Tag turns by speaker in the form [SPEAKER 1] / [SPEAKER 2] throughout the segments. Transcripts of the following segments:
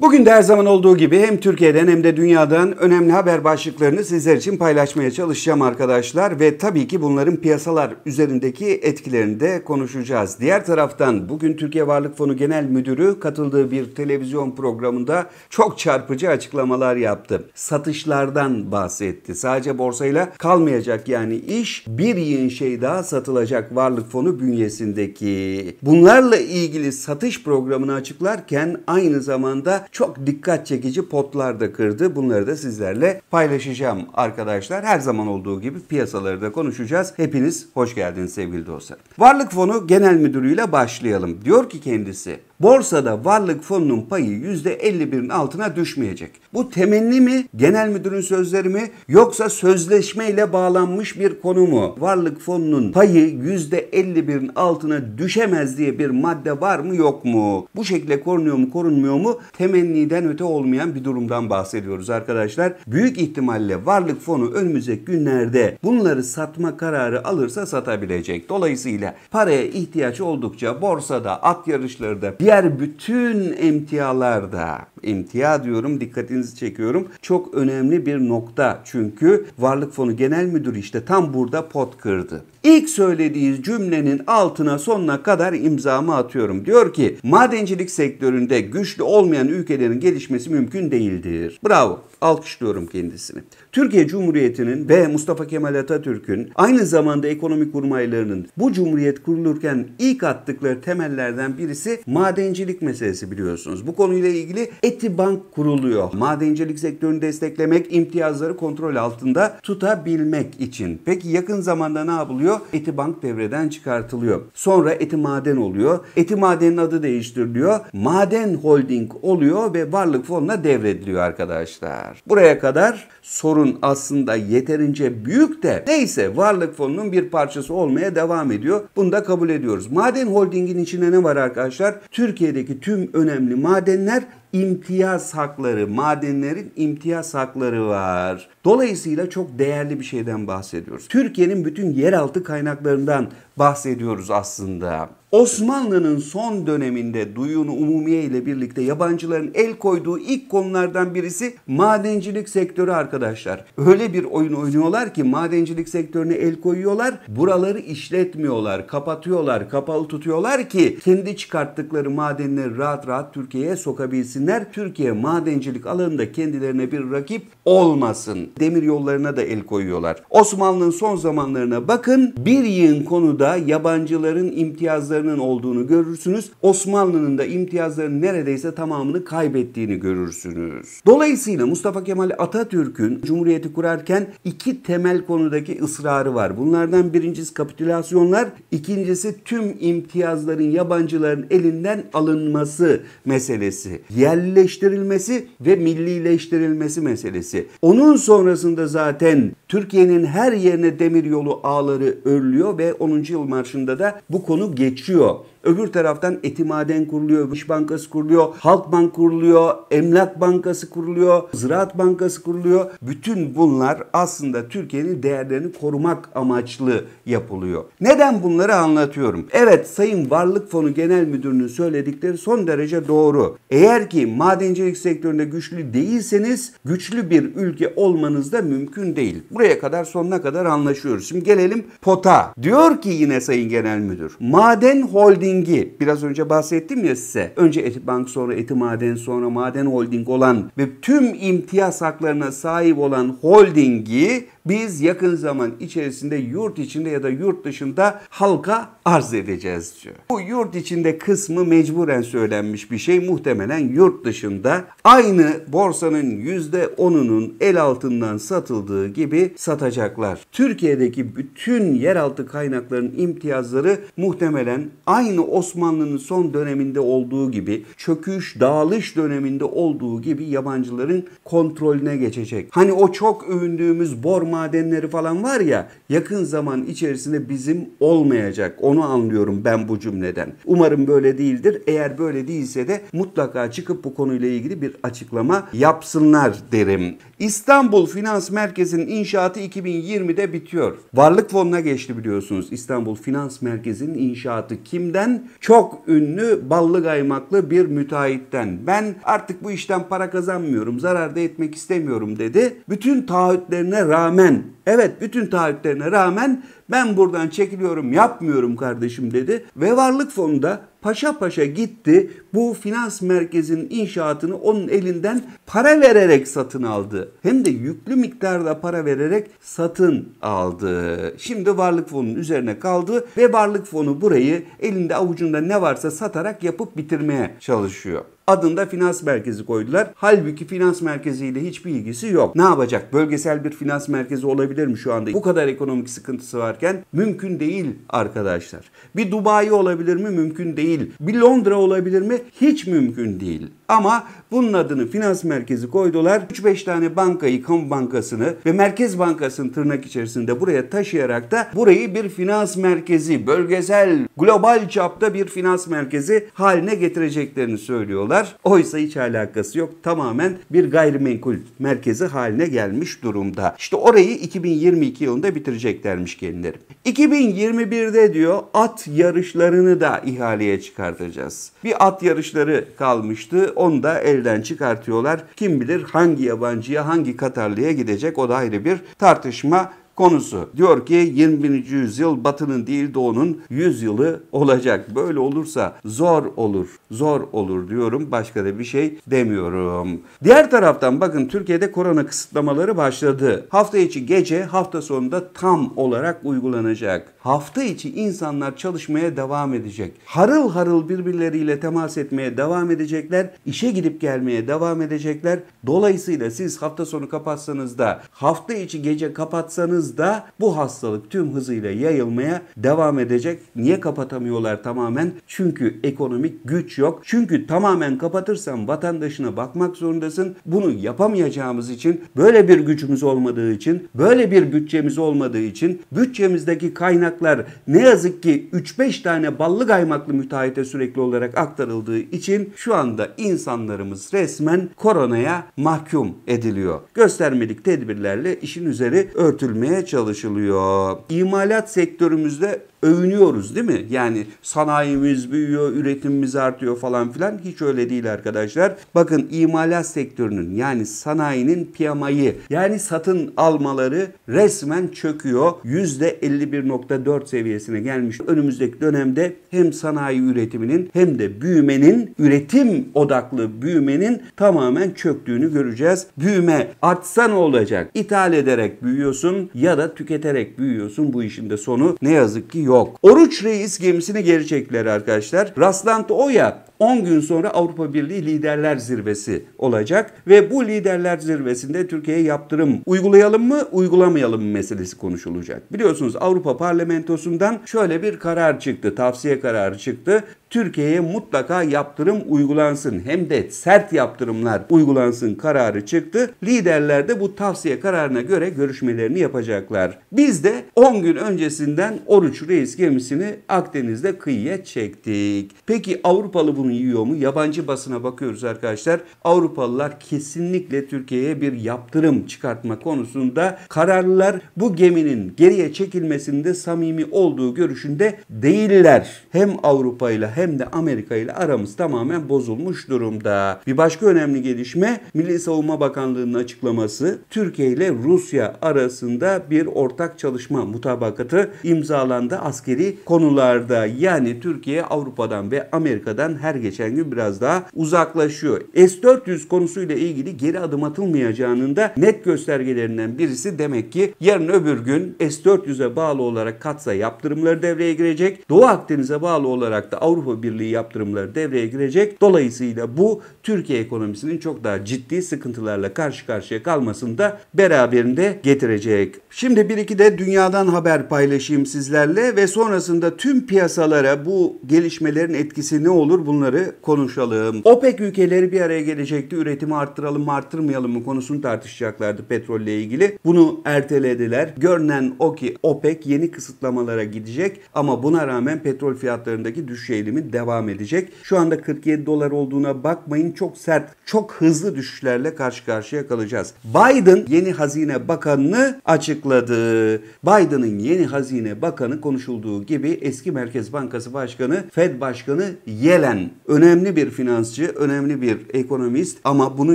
[SPEAKER 1] Bugün de her zaman olduğu gibi hem Türkiye'den hem de dünyadan önemli haber başlıklarını sizler için paylaşmaya çalışacağım arkadaşlar ve tabii ki bunların piyasalar üzerindeki etkilerini de konuşacağız. Diğer taraftan bugün Türkiye Varlık Fonu Genel Müdürü katıldığı bir televizyon programında çok çarpıcı açıklamalar yaptı. Satışlardan bahsetti. Sadece borsayla kalmayacak yani iş bir yığın şey daha satılacak Varlık Fonu bünyesindeki. Bunlarla ilgili satış programını açıklarken aynı zamanda çok dikkat çekici potlar da kırdı. Bunları da sizlerle paylaşacağım arkadaşlar. Her zaman olduğu gibi piyasaları da konuşacağız. Hepiniz hoş geldiniz sevgili dostlar. Varlık Fonu Genel Müdürü ile başlayalım. Diyor ki kendisi borsada varlık fonunun payı %51'in altına düşmeyecek. Bu temenni mi, genel müdürün sözleri mi yoksa sözleşmeyle bağlanmış bir konu mu? Varlık fonunun payı %51'in altına düşemez diye bir madde var mı yok mu? Bu şekilde korunuyor mu korunmuyor mu? Temenniden öte olmayan bir durumdan bahsediyoruz arkadaşlar. Büyük ihtimalle varlık fonu önümüzdeki günlerde bunları satma kararı alırsa satabilecek. Dolayısıyla paraya ihtiyaç oldukça borsada, at yarışları da bir diğer bütün emtialarda emtia diyorum dikkatinizi çekiyorum. Çok önemli bir nokta çünkü Varlık Fonu Genel Müdürü işte tam burada pot kırdı. İlk söylediği cümlenin altına sonuna kadar imzamı atıyorum. Diyor ki madencilik sektöründe güçlü olmayan ülkelerin gelişmesi mümkün değildir. Bravo. Alkışlıyorum kendisini. Türkiye Cumhuriyeti'nin ve Mustafa Kemal Atatürk'ün aynı zamanda ekonomik kurmaylarının bu cumhuriyet kurulurken ilk attıkları temellerden birisi madencilik meselesi biliyorsunuz. Bu konuyla ilgili et Etibank kuruluyor. Madencilik sektörünü desteklemek, imtiyazları kontrol altında tutabilmek için. Peki yakın zamanda ne yapılıyor? Etibank devreden çıkartılıyor. Sonra Eti Maden oluyor. Eti Maden'in adı değiştiriliyor. Maden Holding oluyor ve Varlık Fonu'na devrediliyor arkadaşlar. Buraya kadar sorun aslında yeterince büyük de neyse Varlık Fonu'nun bir parçası olmaya devam ediyor. Bunu da kabul ediyoruz. Maden Holding'in içine ne var arkadaşlar? Türkiye'deki tüm önemli madenler imtiyaz hakları, madenlerin imtiyaz hakları var. Dolayısıyla çok değerli bir şeyden bahsediyoruz. Türkiye'nin bütün yeraltı kaynaklarından bahsediyoruz aslında. Osmanlı'nın son döneminde duyun umumiye ile birlikte yabancıların el koyduğu ilk konulardan birisi madencilik sektörü arkadaşlar. Öyle bir oyun oynuyorlar ki madencilik sektörüne el koyuyorlar. Buraları işletmiyorlar, kapatıyorlar, kapalı tutuyorlar ki kendi çıkarttıkları madenleri rahat rahat Türkiye'ye sokabilsinler. Türkiye madencilik alanında kendilerine bir rakip olmasın. Demir yollarına da el koyuyorlar. Osmanlı'nın son zamanlarına bakın. Bir yığın konuda yabancıların imtiyazları imtiyazlarının olduğunu görürsünüz. Osmanlı'nın da imtiyazlarının neredeyse tamamını kaybettiğini görürsünüz. Dolayısıyla Mustafa Kemal Atatürk'ün Cumhuriyeti kurarken iki temel konudaki ısrarı var. Bunlardan birincisi kapitülasyonlar, ikincisi tüm imtiyazların yabancıların elinden alınması meselesi, yerleştirilmesi ve millileştirilmesi meselesi. Onun sonrasında zaten Türkiye'nin her yerine demir yolu ağları örülüyor ve 10. yıl marşında da bu konu geçiyor 这 Öbür taraftan Etimaden kuruluyor, Öbür İş Bankası kuruluyor, Halk Bank kuruluyor, Emlak Bankası kuruluyor, Ziraat Bankası kuruluyor. Bütün bunlar aslında Türkiye'nin değerlerini korumak amaçlı yapılıyor. Neden bunları anlatıyorum? Evet Sayın Varlık Fonu Genel Müdürü'nün söyledikleri son derece doğru. Eğer ki madencilik sektöründe güçlü değilseniz güçlü bir ülke olmanız da mümkün değil. Buraya kadar sonuna kadar anlaşıyoruz. Şimdi gelelim POTA. Diyor ki yine Sayın Genel Müdür, maden holding holdingi biraz önce bahsettim ya size. Önce Etibank sonra Etimaden sonra Maden Holding olan ve tüm imtiyaz haklarına sahip olan holdingi biz yakın zaman içerisinde yurt içinde ya da yurt dışında halka arz edeceğiz diyor. Bu yurt içinde kısmı mecburen söylenmiş bir şey muhtemelen yurt dışında aynı borsanın %10'unun el altından satıldığı gibi satacaklar. Türkiye'deki bütün yeraltı kaynakların imtiyazları muhtemelen aynı Osmanlı'nın son döneminde olduğu gibi çöküş, dağılış döneminde olduğu gibi yabancıların kontrolüne geçecek. Hani o çok övündüğümüz Borma madenleri falan var ya yakın zaman içerisinde bizim olmayacak. Onu anlıyorum ben bu cümleden. Umarım böyle değildir. Eğer böyle değilse de mutlaka çıkıp bu konuyla ilgili bir açıklama yapsınlar derim. İstanbul Finans Merkezi'nin inşaatı 2020'de bitiyor. Varlık fonuna geçti biliyorsunuz. İstanbul Finans Merkezi'nin inşaatı kimden? Çok ünlü ballı gaymaklı bir müteahhitten. Ben artık bu işten para kazanmıyorum, zarar da etmek istemiyorum dedi. Bütün taahhütlerine rağmen rağmen, evet bütün taahhütlerine rağmen ben buradan çekiliyorum yapmıyorum kardeşim dedi. Ve varlık fonu da paşa paşa gitti bu finans merkezinin inşaatını onun elinden para vererek satın aldı. Hem de yüklü miktarda para vererek satın aldı. Şimdi varlık fonunun üzerine kaldı ve varlık fonu burayı elinde avucunda ne varsa satarak yapıp bitirmeye çalışıyor. Adında finans merkezi koydular. Halbuki finans merkeziyle hiçbir ilgisi yok. Ne yapacak? Bölgesel bir finans merkezi olabilir mi şu anda? Bu kadar ekonomik sıkıntısı var yaparken mümkün değil arkadaşlar. Bir Dubai olabilir mi? Mümkün değil. Bir Londra olabilir mi? Hiç mümkün değil. Ama bunun adını finans merkezi koydular. 3-5 tane bankayı, kamu bankasını ve merkez bankasını tırnak içerisinde buraya taşıyarak da burayı bir finans merkezi, bölgesel, global çapta bir finans merkezi haline getireceklerini söylüyorlar. Oysa hiç alakası yok. Tamamen bir gayrimenkul merkezi haline gelmiş durumda. İşte orayı 2022 yılında bitireceklermiş kendileri. 2021'de diyor at yarışlarını da ihaleye çıkartacağız. Bir at yarışları kalmıştı. Onu da elden çıkartıyorlar. Kim bilir hangi yabancıya, hangi Katarlı'ya gidecek o da ayrı bir tartışma konusu. Diyor ki 21. yüzyıl batının değil doğunun yüzyılı olacak. Böyle olursa zor olur. Zor olur diyorum. Başka da bir şey demiyorum. Diğer taraftan bakın Türkiye'de korona kısıtlamaları başladı. Hafta içi gece hafta sonunda tam olarak uygulanacak. Hafta içi insanlar çalışmaya devam edecek. Harıl harıl birbirleriyle temas etmeye devam edecekler. İşe gidip gelmeye devam edecekler. Dolayısıyla siz hafta sonu kapatsanız da hafta içi gece kapatsanız baktığımızda bu hastalık tüm hızıyla yayılmaya devam edecek. Niye kapatamıyorlar tamamen? Çünkü ekonomik güç yok. Çünkü tamamen kapatırsan vatandaşına bakmak zorundasın. Bunu yapamayacağımız için, böyle bir gücümüz olmadığı için, böyle bir bütçemiz olmadığı için bütçemizdeki kaynaklar ne yazık ki 3-5 tane ballı kaymaklı müteahhite sürekli olarak aktarıldığı için şu anda insanlarımız resmen koronaya mahkum ediliyor. Göstermelik tedbirlerle işin üzeri örtülmeye edilmeye çalışılıyor. İmalat sektörümüzde övünüyoruz değil mi? Yani sanayimiz büyüyor, üretimimiz artıyor falan filan. Hiç öyle değil arkadaşlar. Bakın imalat sektörünün yani sanayinin piyamayı yani satın almaları resmen çöküyor. %51.4 seviyesine gelmiş. Önümüzdeki dönemde hem sanayi üretiminin hem de büyümenin, üretim odaklı büyümenin tamamen çöktüğünü göreceğiz. Büyüme artsa ne olacak? İthal ederek büyüyorsun ya da tüketerek büyüyorsun. Bu işin de sonu ne yazık ki yok yok. Oruç Reis gemisini geri çektiler arkadaşlar. Rastlantı o ya 10 gün sonra Avrupa Birliği Liderler Zirvesi olacak ve bu Liderler Zirvesi'nde Türkiye'ye yaptırım uygulayalım mı, uygulamayalım mı meselesi konuşulacak. Biliyorsunuz Avrupa Parlamentosu'ndan şöyle bir karar çıktı, tavsiye kararı çıktı. Türkiye'ye mutlaka yaptırım uygulansın hem de sert yaptırımlar uygulansın kararı çıktı. Liderler de bu tavsiye kararına göre görüşmelerini yapacaklar. Biz de 10 gün öncesinden Oruç Reis gemisini Akdeniz'de kıyıya çektik. Peki Avrupalı bunu yiyor mu? Yabancı basına bakıyoruz arkadaşlar. Avrupalılar kesinlikle Türkiye'ye bir yaptırım çıkartma konusunda kararlılar. Bu geminin geriye çekilmesinde samimi olduğu görüşünde değiller. Hem Avrupa ile hem de Amerika ile aramız tamamen bozulmuş durumda. Bir başka önemli gelişme Milli Savunma Bakanlığı'nın açıklaması Türkiye ile Rusya arasında bir ortak çalışma mutabakatı imzalandı askeri konularda. Yani Türkiye Avrupa'dan ve Amerika'dan her her geçen gün biraz daha uzaklaşıyor. S-400 konusuyla ilgili geri adım atılmayacağının da net göstergelerinden birisi demek ki yarın öbür gün S-400'e bağlı olarak katsa yaptırımları devreye girecek. Doğu Akdeniz'e bağlı olarak da Avrupa Birliği yaptırımları devreye girecek. Dolayısıyla bu Türkiye ekonomisinin çok daha ciddi sıkıntılarla karşı karşıya kalmasını da beraberinde getirecek. Şimdi bir iki de dünyadan haber paylaşayım sizlerle ve sonrasında tüm piyasalara bu gelişmelerin etkisi ne olur bunları bunları konuşalım. OPEC ülkeleri bir araya gelecekti. Üretimi arttıralım mı arttırmayalım mı konusunu tartışacaklardı petrolle ilgili. Bunu ertelediler. Görünen o ki OPEC yeni kısıtlamalara gidecek ama buna rağmen petrol fiyatlarındaki düşüş eğilimi devam edecek. Şu anda 47 dolar olduğuna bakmayın. Çok sert, çok hızlı düşüşlerle karşı karşıya kalacağız. Biden yeni hazine bakanını açıkladı. Biden'ın yeni hazine bakanı konuşulduğu gibi eski Merkez Bankası Başkanı, Fed Başkanı Yellen önemli bir finansçı, önemli bir ekonomist ama bunun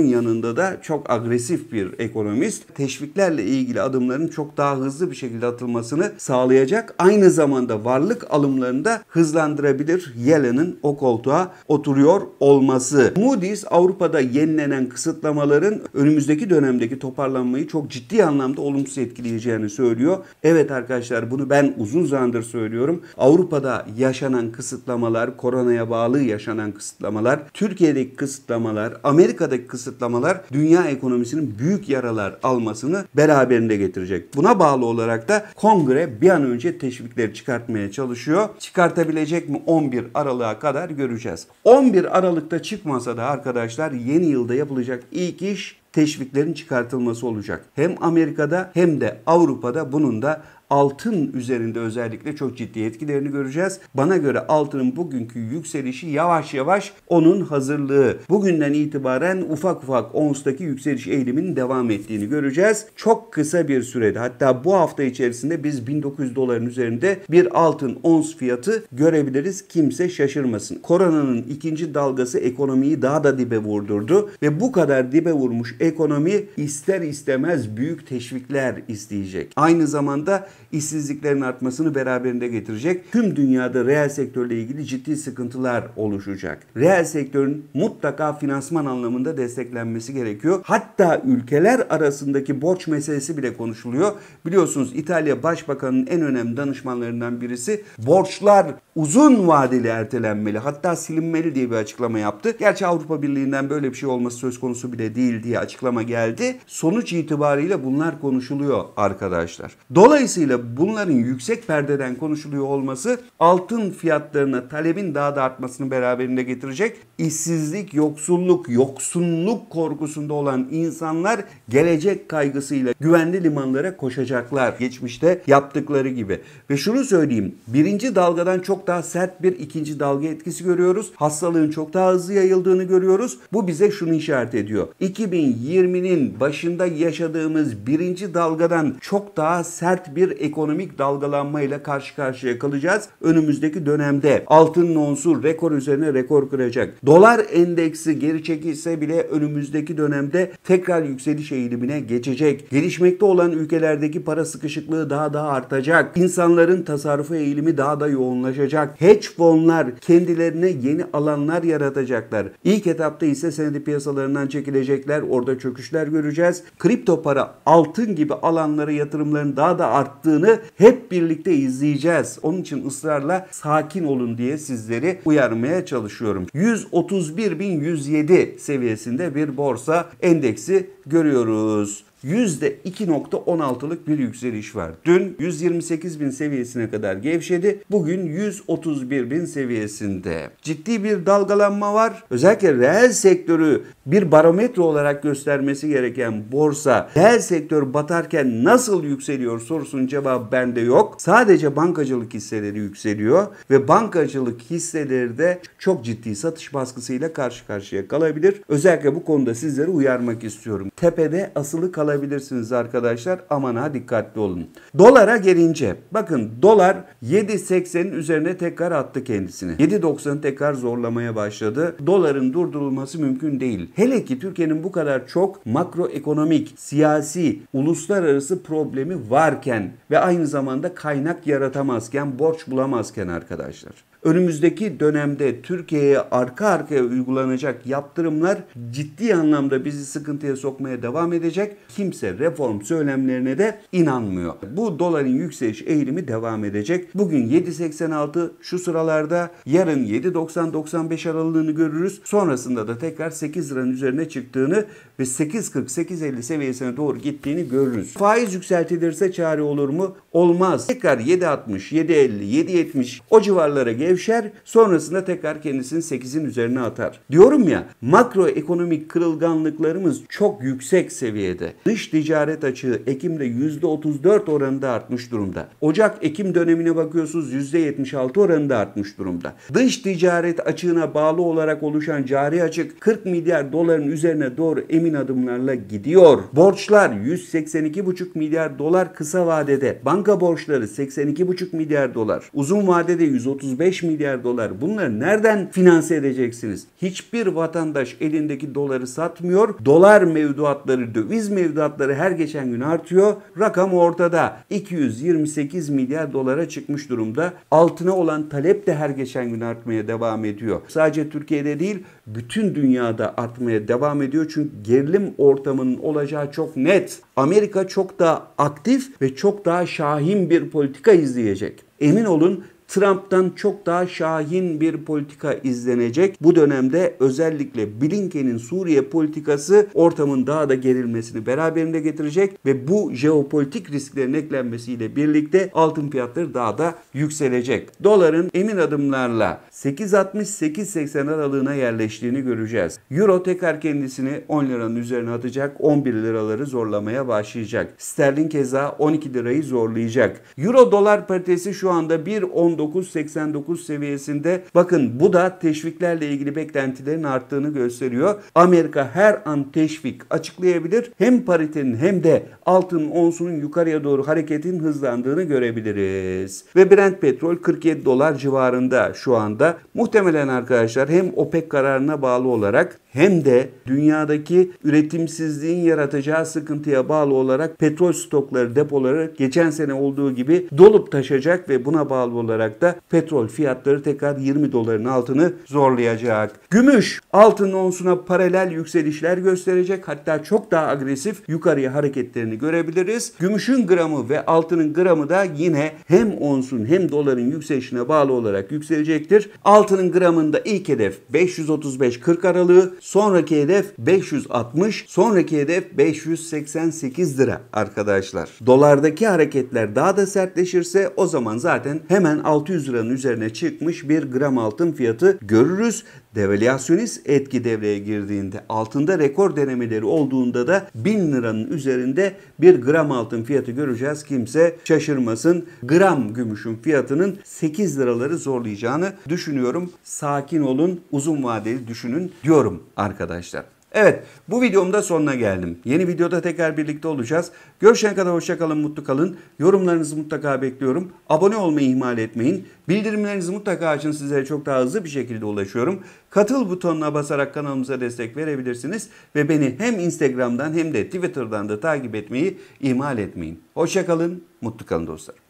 [SPEAKER 1] yanında da çok agresif bir ekonomist. Teşviklerle ilgili adımların çok daha hızlı bir şekilde atılmasını sağlayacak. Aynı zamanda varlık alımlarını da hızlandırabilir Yellen'in o koltuğa oturuyor olması. Moody's Avrupa'da yenilenen kısıtlamaların önümüzdeki dönemdeki toparlanmayı çok ciddi anlamda olumsuz etkileyeceğini söylüyor. Evet arkadaşlar bunu ben uzun zamandır söylüyorum. Avrupa'da yaşanan kısıtlamalar koronaya bağlı yaşanan yaşanan kısıtlamalar, Türkiye'deki kısıtlamalar, Amerika'daki kısıtlamalar dünya ekonomisinin büyük yaralar almasını beraberinde getirecek. Buna bağlı olarak da kongre bir an önce teşvikleri çıkartmaya çalışıyor. Çıkartabilecek mi 11 Aralık'a kadar göreceğiz. 11 Aralık'ta çıkmasa da arkadaşlar yeni yılda yapılacak ilk iş teşviklerin çıkartılması olacak. Hem Amerika'da hem de Avrupa'da bunun da altın üzerinde özellikle çok ciddi etkilerini göreceğiz. Bana göre altının bugünkü yükselişi yavaş yavaş onun hazırlığı. Bugünden itibaren ufak ufak onstaki yükseliş eğiliminin devam ettiğini göreceğiz. Çok kısa bir sürede hatta bu hafta içerisinde biz 1900 doların üzerinde bir altın ons fiyatı görebiliriz. Kimse şaşırmasın. Koronanın ikinci dalgası ekonomiyi daha da dibe vurdurdu ve bu kadar dibe vurmuş Ekonomi ister istemez büyük teşvikler isteyecek. Aynı zamanda işsizliklerin artmasını beraberinde getirecek. Tüm dünyada reel sektörle ilgili ciddi sıkıntılar oluşacak. Reel sektörün mutlaka finansman anlamında desteklenmesi gerekiyor. Hatta ülkeler arasındaki borç meselesi bile konuşuluyor. Biliyorsunuz İtalya Başbakanı'nın en önemli danışmanlarından birisi borçlar uzun vadeli ertelenmeli hatta silinmeli diye bir açıklama yaptı. Gerçi Avrupa Birliği'nden böyle bir şey olması söz konusu bile değil diye açıklama geldi. Sonuç itibariyle bunlar konuşuluyor arkadaşlar. Dolayısıyla bunların yüksek perdeden konuşuluyor olması altın fiyatlarına talebin daha da artmasını beraberinde getirecek. İşsizlik, yoksulluk, yoksunluk korkusunda olan insanlar gelecek kaygısıyla güvenli limanlara koşacaklar. Geçmişte yaptıkları gibi. Ve şunu söyleyeyim. Birinci dalgadan çok daha sert bir ikinci dalga etkisi görüyoruz. Hastalığın çok daha hızlı yayıldığını görüyoruz. Bu bize şunu işaret ediyor. 2020 2020'nin başında yaşadığımız birinci dalgadan çok daha sert bir ekonomik dalgalanmayla karşı karşıya kalacağız. Önümüzdeki dönemde altın onsur rekor üzerine rekor kıracak. Dolar endeksi geri çekilse bile önümüzdeki dönemde tekrar yükseliş eğilimine geçecek. Gelişmekte olan ülkelerdeki para sıkışıklığı daha da artacak. İnsanların tasarrufu eğilimi daha da yoğunlaşacak. Hedge fonlar kendilerine yeni alanlar yaratacaklar. İlk etapta ise senedi piyasalarından çekilecekler. Orada Orada çöküşler göreceğiz. Kripto para, altın gibi alanlara yatırımların daha da arttığını hep birlikte izleyeceğiz. Onun için ısrarla sakin olun diye sizleri uyarmaya çalışıyorum. 131.107 seviyesinde bir borsa endeksi görüyoruz. %2.16'lık bir yükseliş var. Dün 128 bin seviyesine kadar gevşedi. Bugün 131 bin seviyesinde. Ciddi bir dalgalanma var. Özellikle reel sektörü bir barometre olarak göstermesi gereken borsa reel sektör batarken nasıl yükseliyor sorusunun cevabı bende yok. Sadece bankacılık hisseleri yükseliyor ve bankacılık hisseleri de çok ciddi satış baskısıyla karşı karşıya kalabilir. Özellikle bu konuda sizleri uyarmak istiyorum. Tepede asılı kalabilir kalabilirsiniz arkadaşlar. Aman ha dikkatli olun. Dolara gelince bakın dolar 7.80'in üzerine tekrar attı kendisini. 7.90'ı tekrar zorlamaya başladı. Doların durdurulması mümkün değil. Hele ki Türkiye'nin bu kadar çok makroekonomik, siyasi, uluslararası problemi varken ve aynı zamanda kaynak yaratamazken, borç bulamazken arkadaşlar önümüzdeki dönemde Türkiye'ye arka arkaya uygulanacak yaptırımlar ciddi anlamda bizi sıkıntıya sokmaya devam edecek. Kimse reform söylemlerine de inanmıyor. Bu doların yükseliş eğilimi devam edecek. Bugün 7.86 şu sıralarda yarın 7.90-95 aralığını görürüz. Sonrasında da tekrar 8 liranın üzerine çıktığını ve 8.40-8.50 seviyesine doğru gittiğini görürüz. Faiz yükseltilirse çare olur mu? Olmaz. Tekrar 7.60, 7.50, 7.70 o civarlara gelir gevşer sonrasında tekrar kendisini 8'in üzerine atar. Diyorum ya makroekonomik kırılganlıklarımız çok yüksek seviyede. Dış ticaret açığı Ekim'de %34 oranında artmış durumda. Ocak-Ekim dönemine bakıyorsunuz %76 oranında artmış durumda. Dış ticaret açığına bağlı olarak oluşan cari açık 40 milyar doların üzerine doğru emin adımlarla gidiyor. Borçlar 182,5 milyar dolar kısa vadede. Banka borçları 82,5 milyar dolar. Uzun vadede 135 5 milyar dolar bunları nereden finanse edeceksiniz? Hiçbir vatandaş elindeki doları satmıyor. Dolar mevduatları, döviz mevduatları her geçen gün artıyor. Rakam ortada. 228 milyar dolara çıkmış durumda. Altına olan talep de her geçen gün artmaya devam ediyor. Sadece Türkiye'de değil bütün dünyada artmaya devam ediyor. Çünkü gerilim ortamının olacağı çok net. Amerika çok daha aktif ve çok daha şahin bir politika izleyecek. Emin olun Trump'tan çok daha şahin bir politika izlenecek. Bu dönemde özellikle Blinken'in Suriye politikası ortamın daha da gerilmesini beraberinde getirecek ve bu jeopolitik risklerin eklenmesiyle birlikte altın fiyatları daha da yükselecek. Doların emin adımlarla 868 880 aralığına yerleştiğini göreceğiz. Euro tekrar kendisini 10 liranın üzerine atacak, 11 liraları zorlamaya başlayacak. Sterlin keza 12 lirayı zorlayacak. Euro dolar paritesi şu anda 1.19 89 seviyesinde. Bakın bu da teşviklerle ilgili beklentilerin arttığını gösteriyor. Amerika her an teşvik açıklayabilir. Hem paritenin hem de altın onsunun yukarıya doğru hareketin hızlandığını görebiliriz. Ve Brent petrol 47 dolar civarında şu anda. Muhtemelen arkadaşlar hem OPEC kararına bağlı olarak hem de dünyadaki üretimsizliğin yaratacağı sıkıntıya bağlı olarak petrol stokları depoları geçen sene olduğu gibi dolup taşacak ve buna bağlı olarak olarak da petrol fiyatları tekrar 20 doların altını zorlayacak. Gümüş altın onsuna paralel yükselişler gösterecek hatta çok daha agresif yukarıya hareketlerini görebiliriz. Gümüşün gramı ve altının gramı da yine hem onsun hem doların yükselişine bağlı olarak yükselecektir. Altının gramında ilk hedef 535-40 aralığı, sonraki hedef 560, sonraki hedef 588 lira arkadaşlar. Dolardaki hareketler daha da sertleşirse o zaman zaten hemen altın 600 liranın üzerine çıkmış bir gram altın fiyatı görürüz. Devalüasyonist etki devreye girdiğinde altında rekor denemeleri olduğunda da 1000 liranın üzerinde bir gram altın fiyatı göreceğiz. Kimse şaşırmasın. Gram gümüşün fiyatının 8 liraları zorlayacağını düşünüyorum. Sakin olun, uzun vadeli düşünün diyorum arkadaşlar. Evet bu videomda sonuna geldim. Yeni videoda tekrar birlikte olacağız. Görüşene kadar hoşçakalın, mutlu kalın. Yorumlarınızı mutlaka bekliyorum. Abone olmayı ihmal etmeyin. Bildirimlerinizi mutlaka açın sizlere çok daha hızlı bir şekilde ulaşıyorum. Katıl butonuna basarak kanalımıza destek verebilirsiniz. Ve beni hem Instagram'dan hem de Twitter'dan da takip etmeyi ihmal etmeyin. Hoşçakalın, mutlu kalın dostlar.